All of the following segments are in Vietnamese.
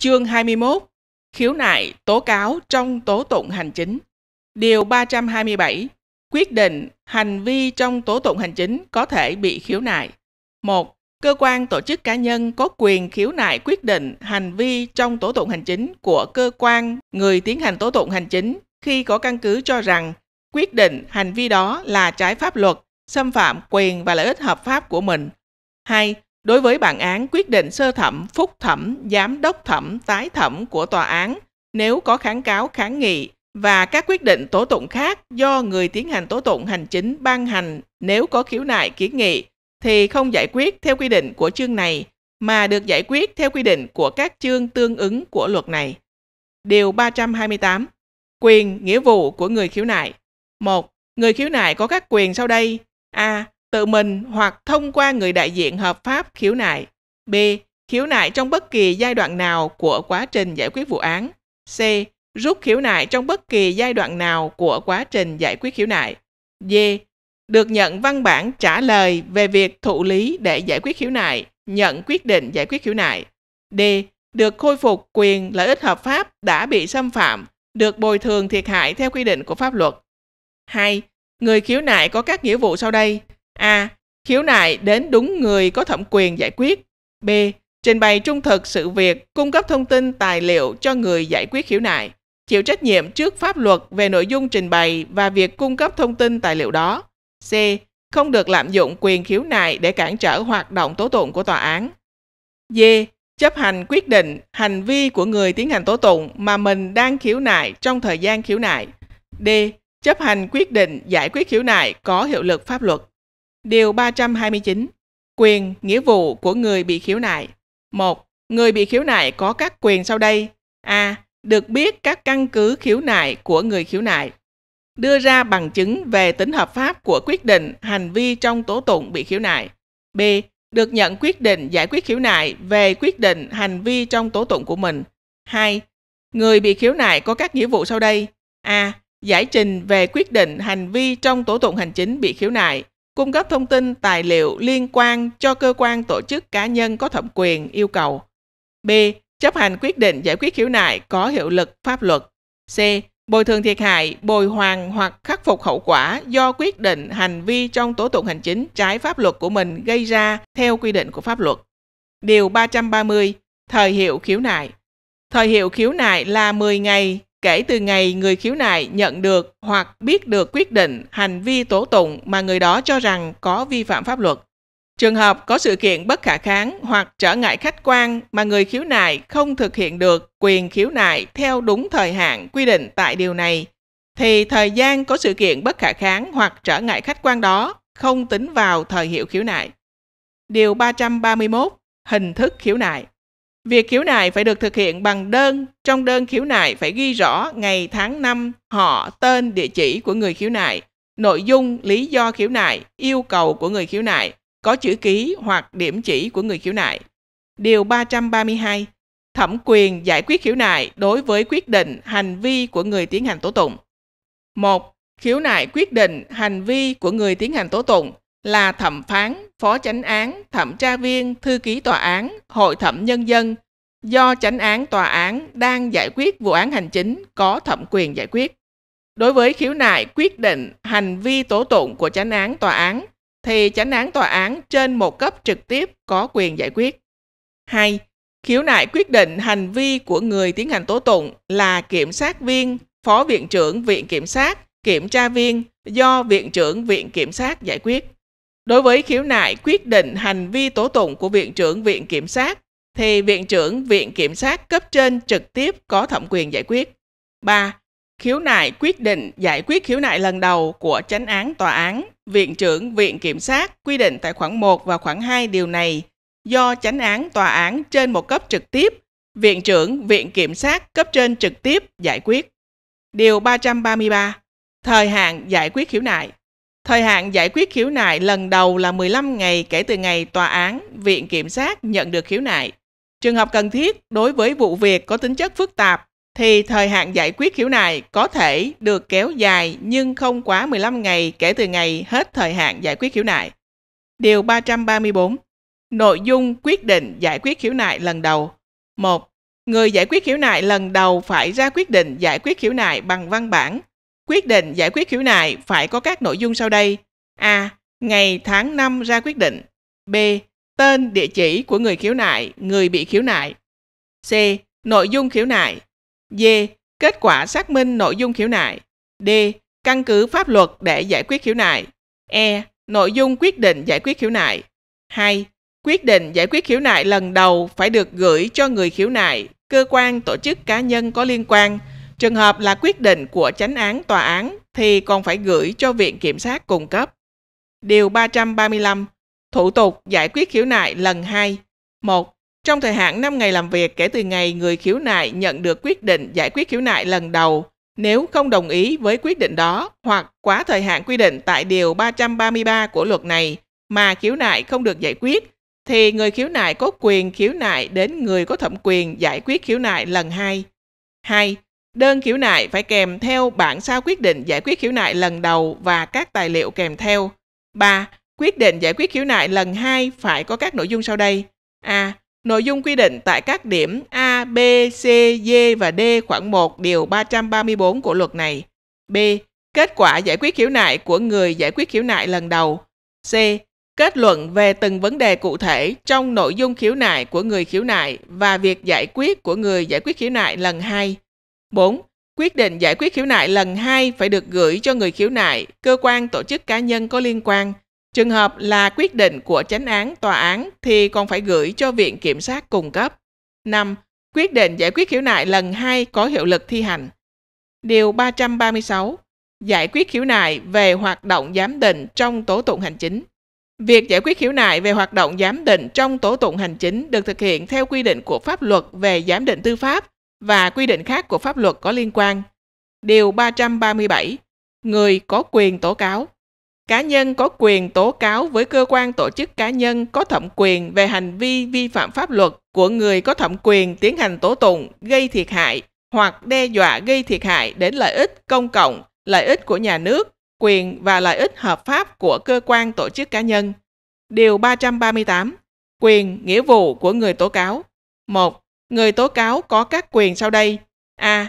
Chương 21 Khiếu nại, tố cáo trong tố tụng hành chính Điều 327 Quyết định hành vi trong tố tụng hành chính có thể bị khiếu nại 1. Cơ quan tổ chức cá nhân có quyền khiếu nại quyết định hành vi trong tố tụng hành chính của cơ quan người tiến hành tố tụng hành chính khi có căn cứ cho rằng quyết định hành vi đó là trái pháp luật, xâm phạm quyền và lợi ích hợp pháp của mình. 2. Đối với bản án quyết định sơ thẩm, phúc thẩm, giám đốc thẩm, tái thẩm của tòa án, nếu có kháng cáo kháng nghị và các quyết định tố tụng khác do người tiến hành tố tụng hành chính ban hành nếu có khiếu nại kiến nghị thì không giải quyết theo quy định của chương này mà được giải quyết theo quy định của các chương tương ứng của luật này. Điều 328. Quyền, nghĩa vụ của người khiếu nại. 1. Người khiếu nại có các quyền sau đây: A tự mình hoặc thông qua người đại diện hợp pháp khiếu nại. B. Khiếu nại trong bất kỳ giai đoạn nào của quá trình giải quyết vụ án. C. Rút khiếu nại trong bất kỳ giai đoạn nào của quá trình giải quyết khiếu nại. D. Được nhận văn bản trả lời về việc thụ lý để giải quyết khiếu nại, nhận quyết định giải quyết khiếu nại. D. Được khôi phục quyền lợi ích hợp pháp đã bị xâm phạm, được bồi thường thiệt hại theo quy định của pháp luật. 2. Người khiếu nại có các nghĩa vụ sau đây: A. Khiếu nại đến đúng người có thẩm quyền giải quyết. B. Trình bày trung thực sự việc, cung cấp thông tin tài liệu cho người giải quyết khiếu nại, chịu trách nhiệm trước pháp luật về nội dung trình bày và việc cung cấp thông tin tài liệu đó. C. Không được lạm dụng quyền khiếu nại để cản trở hoạt động tố tụng của tòa án. D. Chấp hành quyết định, hành vi của người tiến hành tố tụng mà mình đang khiếu nại trong thời gian khiếu nại. D. Chấp hành quyết định giải quyết khiếu nại có hiệu lực pháp luật. Điều 329. Quyền, nghĩa vụ của người bị khiếu nại. 1. Người bị khiếu nại có các quyền sau đây. A. Được biết các căn cứ khiếu nại của người khiếu nại. Đưa ra bằng chứng về tính hợp pháp của quyết định, hành vi trong tố tụng bị khiếu nại. B. Được nhận quyết định giải quyết khiếu nại về quyết định, hành vi trong tố tụng của mình. 2. Người bị khiếu nại có các nghĩa vụ sau đây. A. Giải trình về quyết định, hành vi trong tố tụng hành chính bị khiếu nại cung cấp thông tin tài liệu liên quan cho cơ quan tổ chức cá nhân có thẩm quyền yêu cầu. B. Chấp hành quyết định giải quyết khiếu nại có hiệu lực pháp luật. C. Bồi thường thiệt hại, bồi hoàn hoặc khắc phục hậu quả do quyết định hành vi trong tố tụng hành chính trái pháp luật của mình gây ra theo quy định của pháp luật. Điều 330. Thời hiệu khiếu nại Thời hiệu khiếu nại là 10 ngày kể từ ngày người khiếu nại nhận được hoặc biết được quyết định hành vi tố tụng mà người đó cho rằng có vi phạm pháp luật. Trường hợp có sự kiện bất khả kháng hoặc trở ngại khách quan mà người khiếu nại không thực hiện được quyền khiếu nại theo đúng thời hạn quy định tại điều này, thì thời gian có sự kiện bất khả kháng hoặc trở ngại khách quan đó không tính vào thời hiệu khiếu nại. Điều 331. Hình thức khiếu nại Việc khiếu nại phải được thực hiện bằng đơn. Trong đơn khiếu nại phải ghi rõ ngày, tháng, năm, họ, tên, địa chỉ của người khiếu nại, nội dung, lý do khiếu nại, yêu cầu của người khiếu nại, có chữ ký hoặc điểm chỉ của người khiếu nại. Điều 332. Thẩm quyền giải quyết khiếu nại đối với quyết định, hành vi của người tiến hành tố tụng. 1. Khiếu nại quyết định, hành vi của người tiến hành tố tụng là thẩm phán, phó chánh án, thẩm tra viên, thư ký tòa án, hội thẩm nhân dân do chánh án tòa án đang giải quyết vụ án hành chính có thẩm quyền giải quyết. Đối với khiếu nại quyết định hành vi tố tụng của chánh án tòa án thì chánh án tòa án trên một cấp trực tiếp có quyền giải quyết. 2. Khiếu nại quyết định hành vi của người tiến hành tố tụng là kiểm sát viên, phó viện trưởng viện kiểm sát, kiểm tra viên do viện trưởng viện kiểm sát giải quyết. Đối với khiếu nại quyết định hành vi tố tụng của Viện trưởng Viện Kiểm sát, thì Viện trưởng Viện Kiểm sát cấp trên trực tiếp có thẩm quyền giải quyết. 3. Khiếu nại quyết định giải quyết khiếu nại lần đầu của chánh án tòa án, Viện trưởng Viện Kiểm sát quy định tại khoản 1 và khoản 2 điều này do chánh án tòa án trên một cấp trực tiếp, Viện trưởng Viện Kiểm sát cấp trên trực tiếp giải quyết. Điều 333. Thời hạn giải quyết khiếu nại Thời hạn giải quyết khiếu nại lần đầu là 15 ngày kể từ ngày tòa án, viện kiểm sát nhận được khiếu nại. Trường hợp cần thiết đối với vụ việc có tính chất phức tạp thì thời hạn giải quyết khiếu nại có thể được kéo dài nhưng không quá 15 ngày kể từ ngày hết thời hạn giải quyết khiếu nại. Điều 334. Nội dung quyết định giải quyết khiếu nại lần đầu. 1. Người giải quyết khiếu nại lần đầu phải ra quyết định giải quyết khiếu nại bằng văn bản Quyết định giải quyết khiếu nại phải có các nội dung sau đây. A. Ngày tháng năm ra quyết định. B. Tên địa chỉ của người khiếu nại, người bị khiếu nại. C. Nội dung khiếu nại. D. Kết quả xác minh nội dung khiếu nại. D. Căn cứ pháp luật để giải quyết khiếu nại. E. Nội dung quyết định giải quyết khiếu nại. 2. Quyết định giải quyết khiếu nại lần đầu phải được gửi cho người khiếu nại, cơ quan, tổ chức cá nhân có liên quan Trường hợp là quyết định của chánh án tòa án thì còn phải gửi cho Viện Kiểm sát cung cấp. Điều 335. Thủ tục giải quyết khiếu nại lần 2. 1. Trong thời hạn 5 ngày làm việc kể từ ngày người khiếu nại nhận được quyết định giải quyết khiếu nại lần đầu, nếu không đồng ý với quyết định đó hoặc quá thời hạn quy định tại Điều 333 của luật này mà khiếu nại không được giải quyết, thì người khiếu nại có quyền khiếu nại đến người có thẩm quyền giải quyết khiếu nại lần 2. 2. Đơn khiếu nại phải kèm theo bản sao quyết định giải quyết khiếu nại lần đầu và các tài liệu kèm theo. 3. Quyết định giải quyết khiếu nại lần 2 phải có các nội dung sau đây. A. Nội dung quy định tại các điểm A, B, C, D và D khoảng 1 điều 334 của luật này. B. Kết quả giải quyết khiếu nại của người giải quyết khiếu nại lần đầu. C. Kết luận về từng vấn đề cụ thể trong nội dung khiếu nại của người khiếu nại và việc giải quyết của người giải quyết khiếu nại lần 2. 4. Quyết định giải quyết khiếu nại lần 2 phải được gửi cho người khiếu nại, cơ quan tổ chức cá nhân có liên quan. Trường hợp là quyết định của chánh án tòa án thì còn phải gửi cho viện kiểm sát cung cấp. 5. Quyết định giải quyết khiếu nại lần 2 có hiệu lực thi hành. Điều 336. Giải quyết khiếu nại về hoạt động giám định trong tố tụng hành chính. Việc giải quyết khiếu nại về hoạt động giám định trong tố tụng hành chính được thực hiện theo quy định của pháp luật về giám định tư pháp và quy định khác của pháp luật có liên quan. Điều 337. Người có quyền tố cáo. Cá nhân có quyền tố cáo với cơ quan tổ chức cá nhân có thẩm quyền về hành vi vi phạm pháp luật của người có thẩm quyền tiến hành tố tụng gây thiệt hại hoặc đe dọa gây thiệt hại đến lợi ích công cộng, lợi ích của nhà nước, quyền và lợi ích hợp pháp của cơ quan tổ chức cá nhân. Điều 338. Quyền, nghĩa vụ của người tố cáo. 1 người tố cáo có các quyền sau đây. A.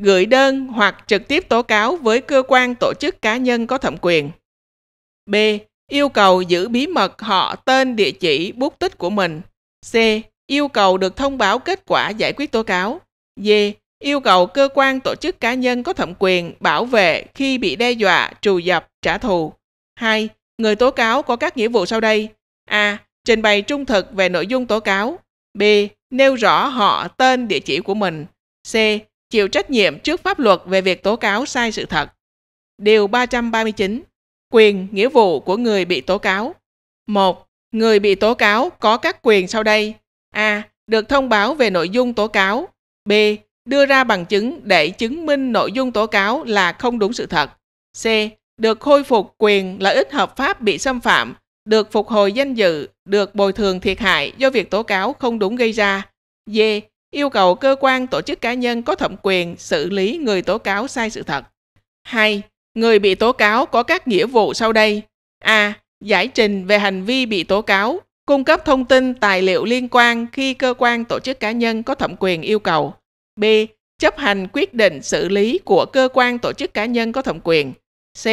Gửi đơn hoặc trực tiếp tố cáo với cơ quan tổ chức cá nhân có thẩm quyền. B. Yêu cầu giữ bí mật họ, tên, địa chỉ, bút tích của mình. C. Yêu cầu được thông báo kết quả giải quyết tố cáo. D. Yêu cầu cơ quan tổ chức cá nhân có thẩm quyền bảo vệ khi bị đe dọa, trù dập, trả thù. 2. Người tố cáo có các nghĩa vụ sau đây. A. Trình bày trung thực về nội dung tố cáo. B nêu rõ họ, tên, địa chỉ của mình. C. Chịu trách nhiệm trước pháp luật về việc tố cáo sai sự thật. Điều 339. Quyền, nghĩa vụ của người bị tố cáo. 1. Người bị tố cáo có các quyền sau đây. A. Được thông báo về nội dung tố cáo. B. Đưa ra bằng chứng để chứng minh nội dung tố cáo là không đúng sự thật. C. Được khôi phục quyền lợi ích hợp pháp bị xâm phạm, được phục hồi danh dự, được bồi thường thiệt hại do việc tố cáo không đúng gây ra. D. Yêu cầu cơ quan tổ chức cá nhân có thẩm quyền xử lý người tố cáo sai sự thật. 2. Người bị tố cáo có các nghĩa vụ sau đây. A. Giải trình về hành vi bị tố cáo, cung cấp thông tin tài liệu liên quan khi cơ quan tổ chức cá nhân có thẩm quyền yêu cầu. B. Chấp hành quyết định xử lý của cơ quan tổ chức cá nhân có thẩm quyền. C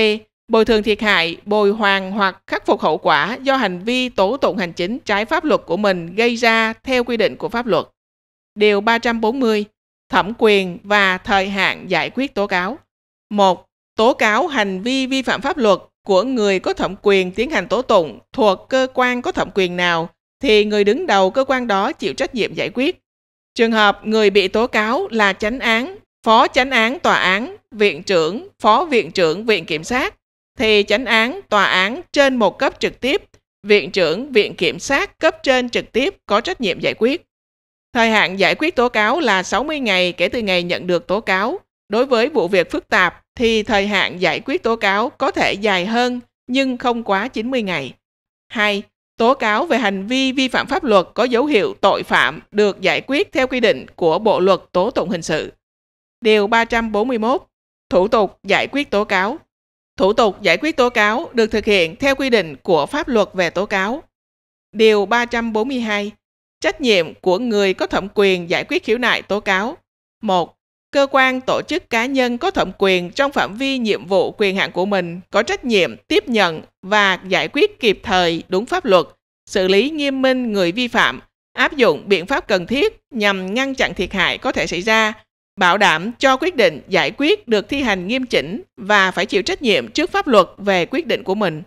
bồi thường thiệt hại, bồi hoàn hoặc khắc phục hậu quả do hành vi tố tụng hành chính trái pháp luật của mình gây ra theo quy định của pháp luật. Điều 340. Thẩm quyền và thời hạn giải quyết tố cáo. 1. Tố cáo hành vi vi phạm pháp luật của người có thẩm quyền tiến hành tố tụng thuộc cơ quan có thẩm quyền nào thì người đứng đầu cơ quan đó chịu trách nhiệm giải quyết. Trường hợp người bị tố cáo là chánh án, phó chánh án tòa án, viện trưởng, phó viện trưởng viện kiểm sát thì chánh án, tòa án trên một cấp trực tiếp, viện trưởng, viện kiểm sát cấp trên trực tiếp có trách nhiệm giải quyết. Thời hạn giải quyết tố cáo là 60 ngày kể từ ngày nhận được tố cáo. Đối với vụ việc phức tạp thì thời hạn giải quyết tố cáo có thể dài hơn nhưng không quá 90 ngày. 2. Tố cáo về hành vi vi phạm pháp luật có dấu hiệu tội phạm được giải quyết theo quy định của Bộ luật Tố tụng hình sự. Điều 341. Thủ tục giải quyết tố cáo Thủ tục giải quyết tố cáo được thực hiện theo quy định của pháp luật về tố cáo. Điều 342. Trách nhiệm của người có thẩm quyền giải quyết khiếu nại tố cáo. 1. Cơ quan, tổ chức cá nhân có thẩm quyền trong phạm vi nhiệm vụ quyền hạn của mình có trách nhiệm tiếp nhận và giải quyết kịp thời đúng pháp luật, xử lý nghiêm minh người vi phạm, áp dụng biện pháp cần thiết nhằm ngăn chặn thiệt hại có thể xảy ra bảo đảm cho quyết định giải quyết được thi hành nghiêm chỉnh và phải chịu trách nhiệm trước pháp luật về quyết định của mình.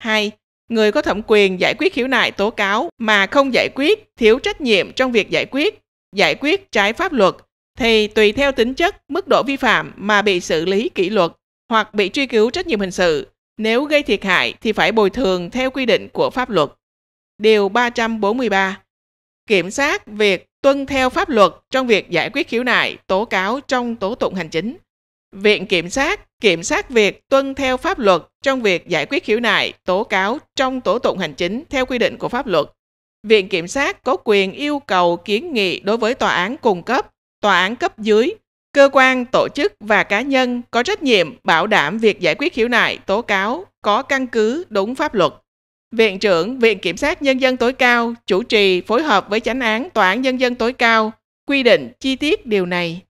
2. Người có thẩm quyền giải quyết khiếu nại tố cáo mà không giải quyết, thiếu trách nhiệm trong việc giải quyết, giải quyết trái pháp luật thì tùy theo tính chất, mức độ vi phạm mà bị xử lý kỷ luật hoặc bị truy cứu trách nhiệm hình sự. Nếu gây thiệt hại thì phải bồi thường theo quy định của pháp luật. Điều 343 Kiểm sát việc tuân theo pháp luật trong việc giải quyết khiếu nại, tố cáo trong tố tụng hành chính. Viện Kiểm sát kiểm sát việc tuân theo pháp luật trong việc giải quyết khiếu nại, tố cáo trong tố tụng hành chính theo quy định của pháp luật. Viện Kiểm sát có quyền yêu cầu kiến nghị đối với tòa án cung cấp, tòa án cấp dưới, cơ quan, tổ chức và cá nhân có trách nhiệm bảo đảm việc giải quyết khiếu nại, tố cáo có căn cứ đúng pháp luật. Viện trưởng Viện Kiểm sát Nhân dân tối cao chủ trì phối hợp với chánh án Tòa án Nhân dân tối cao quy định chi tiết điều này.